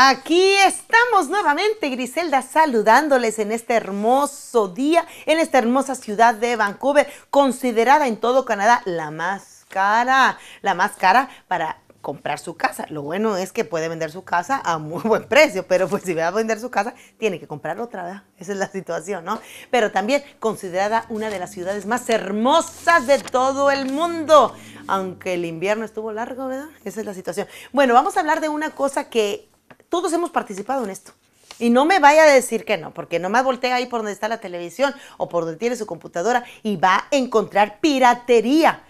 Aquí estamos nuevamente, Griselda, saludándoles en este hermoso día, en esta hermosa ciudad de Vancouver, considerada en todo Canadá la más cara, la más cara para comprar su casa. Lo bueno es que puede vender su casa a muy buen precio, pero pues si va a vender su casa, tiene que comprar otra, ¿verdad? Esa es la situación, ¿no? Pero también considerada una de las ciudades más hermosas de todo el mundo, aunque el invierno estuvo largo, ¿verdad? Esa es la situación. Bueno, vamos a hablar de una cosa que todos hemos participado en esto. Y no me vaya a decir que no, porque nomás voltea ahí por donde está la televisión o por donde tiene su computadora y va a encontrar piratería.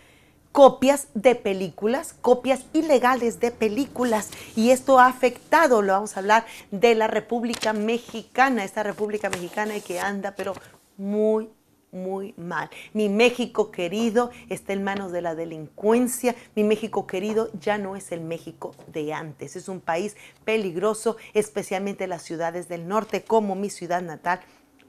Copias de películas, copias ilegales de películas. Y esto ha afectado, lo vamos a hablar, de la República Mexicana, esta República Mexicana que anda, pero muy muy mal. Mi México querido está en manos de la delincuencia. Mi México querido ya no es el México de antes. Es un país peligroso, especialmente las ciudades del norte como mi ciudad natal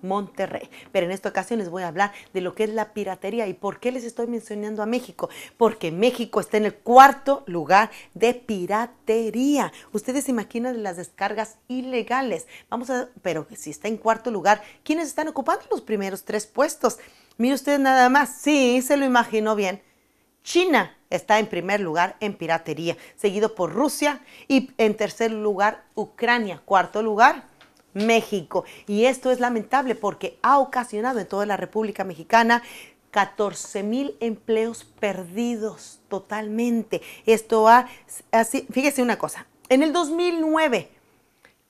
Monterrey. Pero en esta ocasión les voy a hablar de lo que es la piratería y por qué les estoy mencionando a México. Porque México está en el cuarto lugar de piratería. Ustedes se imaginan las descargas ilegales. Vamos a, pero si está en cuarto lugar, ¿quiénes están ocupando los primeros tres puestos? Mire usted nada más, sí, se lo imaginó bien. China está en primer lugar en piratería, seguido por Rusia y en tercer lugar Ucrania, cuarto lugar México. Y esto es lamentable porque ha ocasionado en toda la República Mexicana 14 mil empleos perdidos totalmente. Esto ha, así, fíjese una cosa, en el 2009,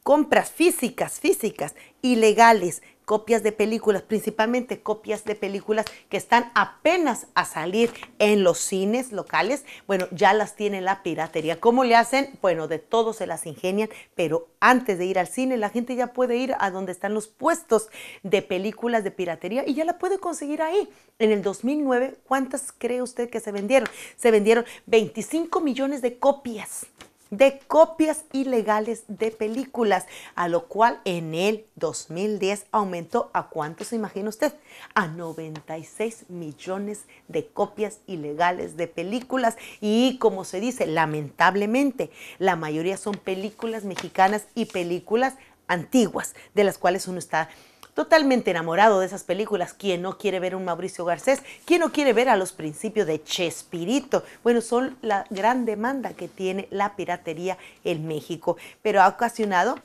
compras físicas, físicas, ilegales, copias de películas, principalmente copias de películas que están apenas a salir en los cines locales, bueno, ya las tiene la piratería. ¿Cómo le hacen? Bueno, de todo se las ingenian, pero antes de ir al cine, la gente ya puede ir a donde están los puestos de películas de piratería y ya la puede conseguir ahí. En el 2009, ¿cuántas cree usted que se vendieron? Se vendieron 25 millones de copias de copias ilegales de películas, a lo cual en el 2010 aumentó a cuánto se imagina usted? A 96 millones de copias ilegales de películas y como se dice, lamentablemente, la mayoría son películas mexicanas y películas antiguas, de las cuales uno está totalmente enamorado de esas películas. ¿Quién no quiere ver un Mauricio Garcés? ¿Quién no quiere ver a los principios de Chespirito? Bueno, son la gran demanda que tiene la piratería en México, pero ha ocasionado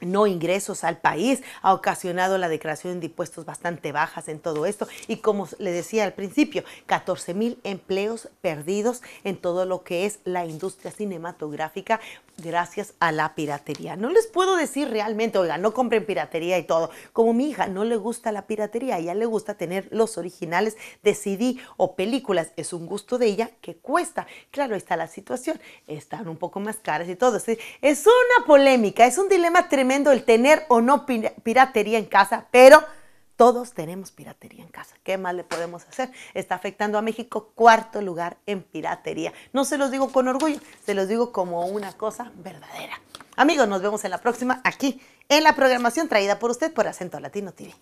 no ingresos al país, ha ocasionado la declaración de impuestos bastante bajas en todo esto y como le decía al principio, 14 mil empleos perdidos en todo lo que es la industria cinematográfica gracias a la piratería. No les puedo decir realmente, oiga, no compren piratería y todo. Como mi hija no le gusta la piratería, a ella le gusta tener los originales de CD o películas. Es un gusto de ella que cuesta. Claro, ahí está la situación. Están un poco más caras y todo. Es una polémica, es un dilema tremendo el tener o no piratería en casa, pero todos tenemos piratería en casa. ¿Qué más le podemos hacer? Está afectando a México cuarto lugar en piratería. No se los digo con orgullo, se los digo como una cosa verdadera. Amigos, nos vemos en la próxima aquí en la programación traída por usted por Acento Latino TV.